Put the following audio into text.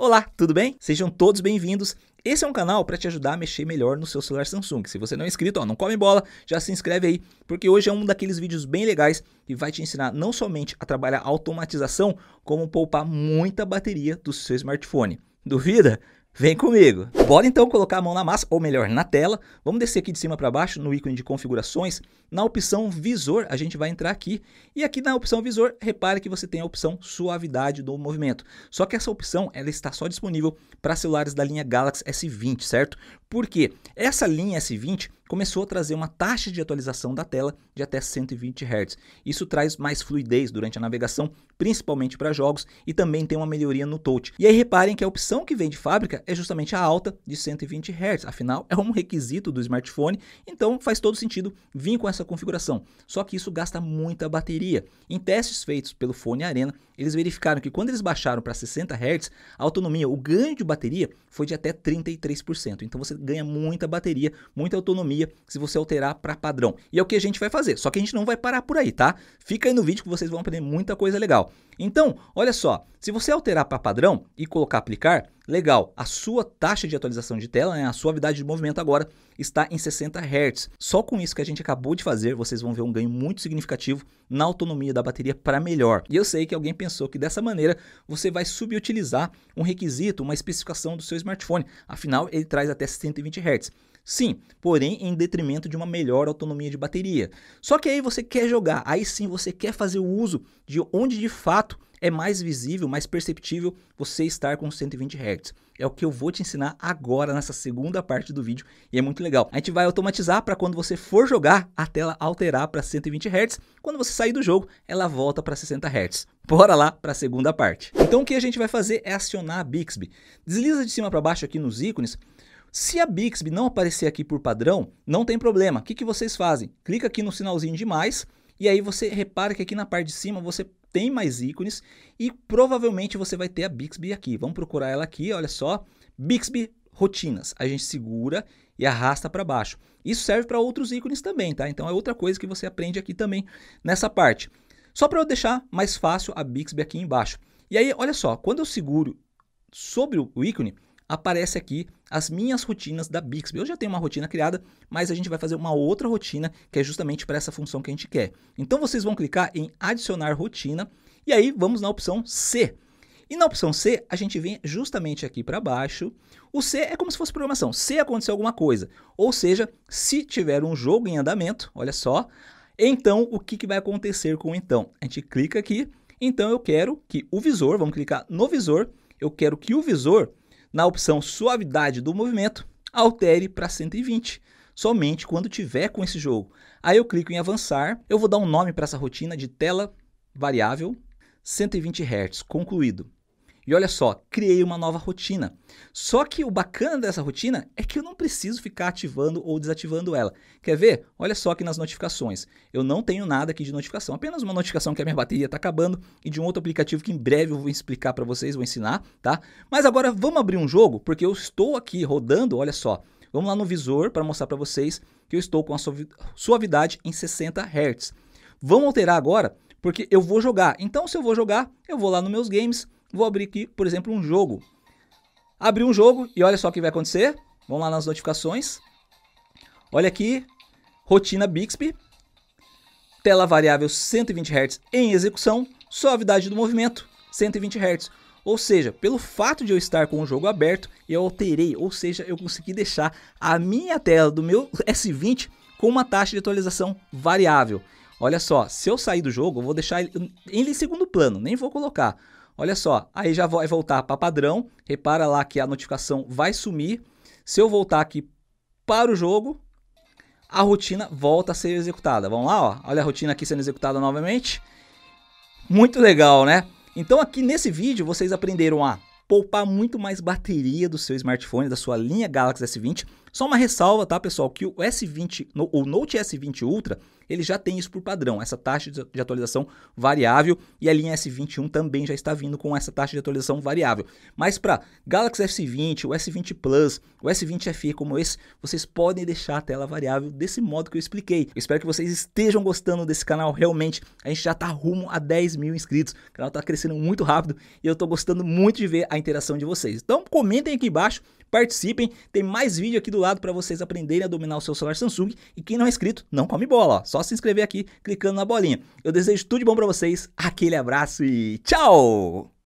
Olá, tudo bem? Sejam todos bem-vindos. Esse é um canal para te ajudar a mexer melhor no seu celular Samsung. Se você não é inscrito, ó, não come bola, já se inscreve aí, porque hoje é um daqueles vídeos bem legais que vai te ensinar não somente a trabalhar automatização, como poupar muita bateria do seu smartphone. Duvida? Vem comigo! Bora então colocar a mão na massa, ou melhor, na tela. Vamos descer aqui de cima para baixo no ícone de configurações. Na opção visor, a gente vai entrar aqui. E aqui na opção visor, repare que você tem a opção suavidade do movimento. Só que essa opção ela está só disponível para celulares da linha Galaxy S20, certo? Porque essa linha S20 começou a trazer uma taxa de atualização da tela de até 120 Hz. Isso traz mais fluidez durante a navegação, principalmente para jogos, e também tem uma melhoria no touch. E aí reparem que a opção que vem de fábrica é justamente a alta de 120 Hz, afinal é um requisito do smartphone, então faz todo sentido vir com essa configuração. Só que isso gasta muita bateria. Em testes feitos pelo Fone Arena, eles verificaram que quando eles baixaram para 60 Hz, a autonomia, o ganho de bateria foi de até 33%. Então você ganha muita bateria, muita autonomia economia se você alterar para padrão. E é o que a gente vai fazer, só que a gente não vai parar por aí, tá? Fica aí no vídeo que vocês vão aprender muita coisa legal. Então, olha só, se você alterar para padrão e colocar aplicar, legal, a sua taxa de atualização de tela, né, a suavidade de movimento agora está em 60 Hz. Só com isso que a gente acabou de fazer, vocês vão ver um ganho muito significativo na autonomia da bateria para melhor. E eu sei que alguém pensou que dessa maneira você vai subutilizar um requisito, uma especificação do seu smartphone, afinal ele traz até 120 Hz. Sim, porém em detrimento de uma melhor autonomia de bateria. Só que aí você quer jogar, aí sim você quer fazer o uso de onde de fato é mais visível, mais perceptível você estar com 120 Hz. É o que eu vou te ensinar agora nessa segunda parte do vídeo e é muito legal. A gente vai automatizar para quando você for jogar, a tela alterar para 120 Hz. Quando você sair do jogo, ela volta para 60 Hz. Bora lá para a segunda parte. Então o que a gente vai fazer é acionar a Bixby. Desliza de cima para baixo aqui nos ícones se a Bixby não aparecer aqui por padrão, não tem problema. O que, que vocês fazem? Clica aqui no sinalzinho de mais e aí você repara que aqui na parte de cima você tem mais ícones e provavelmente você vai ter a Bixby aqui. Vamos procurar ela aqui, olha só. Bixby Rotinas. A gente segura e arrasta para baixo. Isso serve para outros ícones também, tá? Então é outra coisa que você aprende aqui também nessa parte. Só para eu deixar mais fácil a Bixby aqui embaixo. E aí, olha só, quando eu seguro sobre o ícone, aparece aqui as minhas rotinas da Bixby. Eu já tenho uma rotina criada, mas a gente vai fazer uma outra rotina que é justamente para essa função que a gente quer. Então vocês vão clicar em adicionar rotina e aí vamos na opção C. E na opção C, a gente vem justamente aqui para baixo. O C é como se fosse programação. Se acontecer alguma coisa, ou seja, se tiver um jogo em andamento, olha só, então o que, que vai acontecer com então? A gente clica aqui. Então eu quero que o visor, vamos clicar no visor, eu quero que o visor na opção suavidade do movimento, altere para 120, somente quando tiver com esse jogo. Aí eu clico em avançar, eu vou dar um nome para essa rotina de tela variável 120 Hz, concluído. E olha só, criei uma nova rotina. Só que o bacana dessa rotina é que eu não preciso ficar ativando ou desativando ela. Quer ver? Olha só aqui nas notificações. Eu não tenho nada aqui de notificação, apenas uma notificação que a minha bateria está acabando e de um outro aplicativo que em breve eu vou explicar para vocês, vou ensinar, tá? Mas agora vamos abrir um jogo, porque eu estou aqui rodando, olha só. Vamos lá no visor para mostrar para vocês que eu estou com a suavidade em 60 Hz. Vamos alterar agora, porque eu vou jogar. Então, se eu vou jogar, eu vou lá nos meus games, Vou abrir aqui, por exemplo, um jogo. Abri um jogo e olha só o que vai acontecer. Vamos lá nas notificações. Olha aqui, rotina Bixby. Tela variável 120 Hz em execução, suavidade do movimento 120 Hz. Ou seja, pelo fato de eu estar com o jogo aberto, eu alterei, ou seja, eu consegui deixar a minha tela do meu S20 com uma taxa de atualização variável. Olha só, se eu sair do jogo, eu vou deixar ele em segundo plano, nem vou colocar. Olha só, aí já vai voltar para padrão. Repara lá que a notificação vai sumir. Se eu voltar aqui para o jogo, a rotina volta a ser executada. Vamos lá, ó. olha a rotina aqui sendo executada novamente. Muito legal, né? Então aqui nesse vídeo vocês aprenderam a poupar muito mais bateria do seu smartphone, da sua linha Galaxy S20, só uma ressalva, tá, pessoal, que o S20, o Note S20 Ultra, ele já tem isso por padrão, essa taxa de atualização variável, e a linha S21 também já está vindo com essa taxa de atualização variável. Mas para Galaxy S20, o S20 Plus, o S20 FE como esse, vocês podem deixar a tela variável desse modo que eu expliquei. Eu espero que vocês estejam gostando desse canal, realmente, a gente já está rumo a 10 mil inscritos, o canal está crescendo muito rápido, e eu estou gostando muito de ver a interação de vocês. Então comentem aqui embaixo, participem, tem mais vídeo aqui do do lado para vocês aprenderem a dominar o seu celular Samsung. E quem não é inscrito, não come bola. Ó. Só se inscrever aqui clicando na bolinha. Eu desejo tudo de bom para vocês. Aquele abraço e tchau!